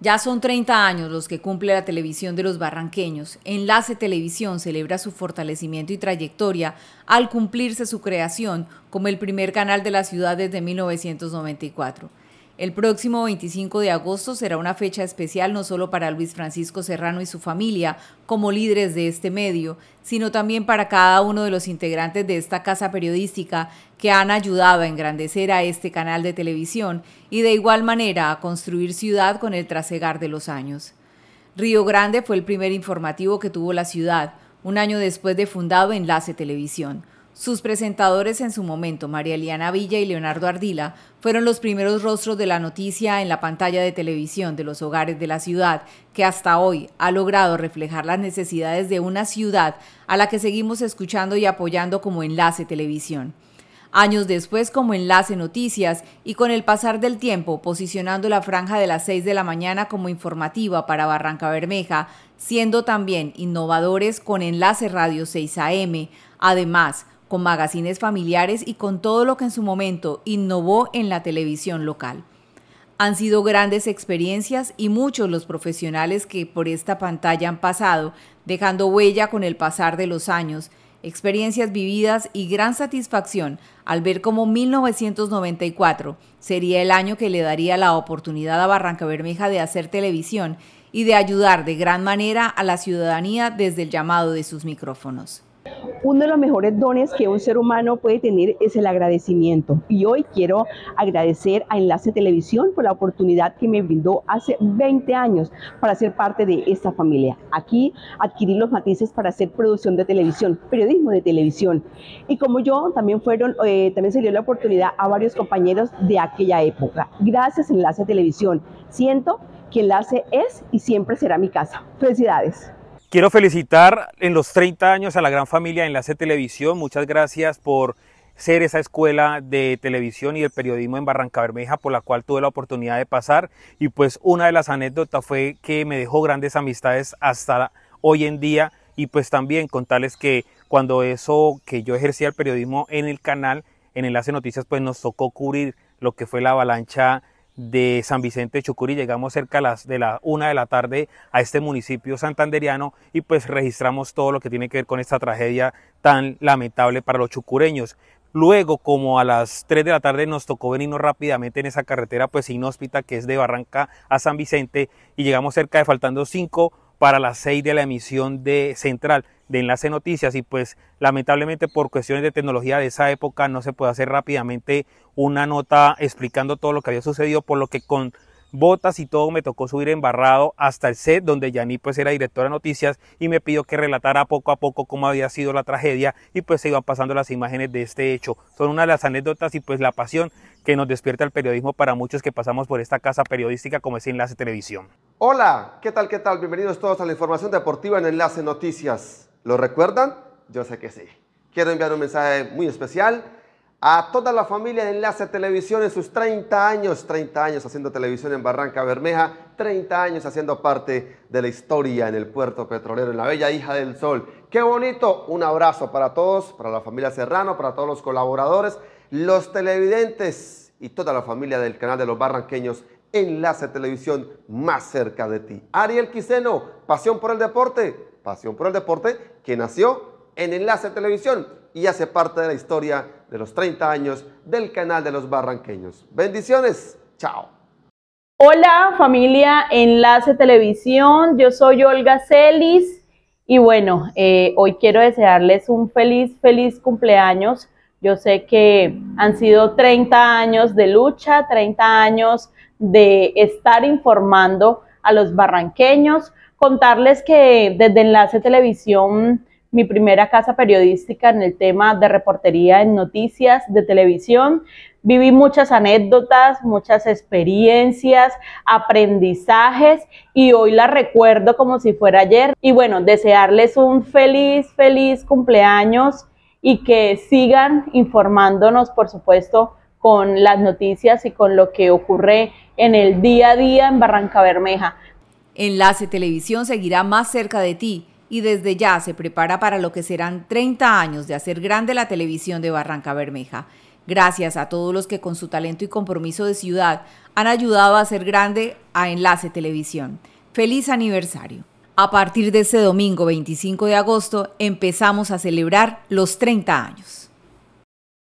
Ya son 30 años los que cumple la televisión de los barranqueños. Enlace Televisión celebra su fortalecimiento y trayectoria al cumplirse su creación como el primer canal de la ciudad desde 1994. El próximo 25 de agosto será una fecha especial no solo para Luis Francisco Serrano y su familia como líderes de este medio, sino también para cada uno de los integrantes de esta casa periodística que han ayudado a engrandecer a este canal de televisión y de igual manera a construir ciudad con el trasegar de los años. Río Grande fue el primer informativo que tuvo la ciudad, un año después de fundado Enlace Televisión sus presentadores en su momento, María Eliana Villa y Leonardo Ardila, fueron los primeros rostros de la noticia en la pantalla de televisión de los hogares de la ciudad, que hasta hoy ha logrado reflejar las necesidades de una ciudad a la que seguimos escuchando y apoyando como Enlace Televisión. Años después como Enlace Noticias y con el pasar del tiempo posicionando la franja de las 6 de la mañana como informativa para Barranca Bermeja, siendo también innovadores con Enlace Radio 6 AM, además con magazines familiares y con todo lo que en su momento innovó en la televisión local. Han sido grandes experiencias y muchos los profesionales que por esta pantalla han pasado, dejando huella con el pasar de los años, experiencias vividas y gran satisfacción al ver cómo 1994 sería el año que le daría la oportunidad a Barranca Bermeja de hacer televisión y de ayudar de gran manera a la ciudadanía desde el llamado de sus micrófonos. Uno de los mejores dones que un ser humano puede tener es el agradecimiento. Y hoy quiero agradecer a Enlace Televisión por la oportunidad que me brindó hace 20 años para ser parte de esta familia. Aquí adquirí los matices para hacer producción de televisión, periodismo de televisión. Y como yo, también fueron, eh, también se dio la oportunidad a varios compañeros de aquella época. Gracias Enlace Televisión. Siento que Enlace es y siempre será mi casa. Felicidades. Quiero felicitar en los 30 años a la gran familia Enlace Televisión. Muchas gracias por ser esa escuela de televisión y de periodismo en Barranca Bermeja por la cual tuve la oportunidad de pasar. Y pues una de las anécdotas fue que me dejó grandes amistades hasta hoy en día. Y pues también contarles que cuando eso que yo ejercía el periodismo en el canal, en Enlace Noticias, pues nos tocó cubrir lo que fue la avalancha de San Vicente de Chucurí. Llegamos cerca de la una de la tarde a este municipio santanderiano y pues registramos todo lo que tiene que ver con esta tragedia tan lamentable para los chucureños. Luego, como a las 3 de la tarde nos tocó venirnos rápidamente en esa carretera pues inhóspita que es de Barranca a San Vicente y llegamos cerca de faltando 5 para las 6 de la emisión de Central de Enlace Noticias y pues lamentablemente por cuestiones de tecnología de esa época no se puede hacer rápidamente una nota explicando todo lo que había sucedido, por lo que con botas y todo me tocó subir embarrado hasta el set donde Yanni pues era directora de noticias y me pidió que relatara poco a poco cómo había sido la tragedia y pues se iban pasando las imágenes de este hecho. Son una de las anécdotas y pues la pasión que nos despierta el periodismo para muchos que pasamos por esta casa periodística como es Enlace Televisión. Hola, ¿qué tal? ¿Qué tal? Bienvenidos todos a la información deportiva en Enlace Noticias. ¿Lo recuerdan? Yo sé que sí. Quiero enviar un mensaje muy especial a toda la familia de Enlace Televisión en sus 30 años, 30 años haciendo televisión en Barranca Bermeja, 30 años haciendo parte de la historia en el puerto petrolero, en la bella hija del sol. Qué bonito, un abrazo para todos, para la familia Serrano, para todos los colaboradores, los televidentes y toda la familia del canal de los barranqueños Enlace Televisión más cerca de ti. Ariel Quiseno, pasión por el deporte, pasión por el deporte que nació en Enlace Televisión y hace parte de la historia de los 30 años del canal de los barranqueños. Bendiciones, chao. Hola familia Enlace Televisión, yo soy Olga Celis y bueno, eh, hoy quiero desearles un feliz, feliz cumpleaños. Yo sé que han sido 30 años de lucha, 30 años de estar informando a los barranqueños, Contarles que desde Enlace Televisión, mi primera casa periodística en el tema de reportería en noticias de televisión, viví muchas anécdotas, muchas experiencias, aprendizajes y hoy la recuerdo como si fuera ayer. Y bueno, desearles un feliz, feliz cumpleaños y que sigan informándonos, por supuesto, con las noticias y con lo que ocurre en el día a día en Barranca Bermeja. Enlace Televisión seguirá más cerca de ti y desde ya se prepara para lo que serán 30 años de hacer grande la televisión de Barranca Bermeja. Gracias a todos los que con su talento y compromiso de ciudad han ayudado a hacer grande a Enlace Televisión. Feliz aniversario. A partir de este domingo 25 de agosto empezamos a celebrar los 30 años.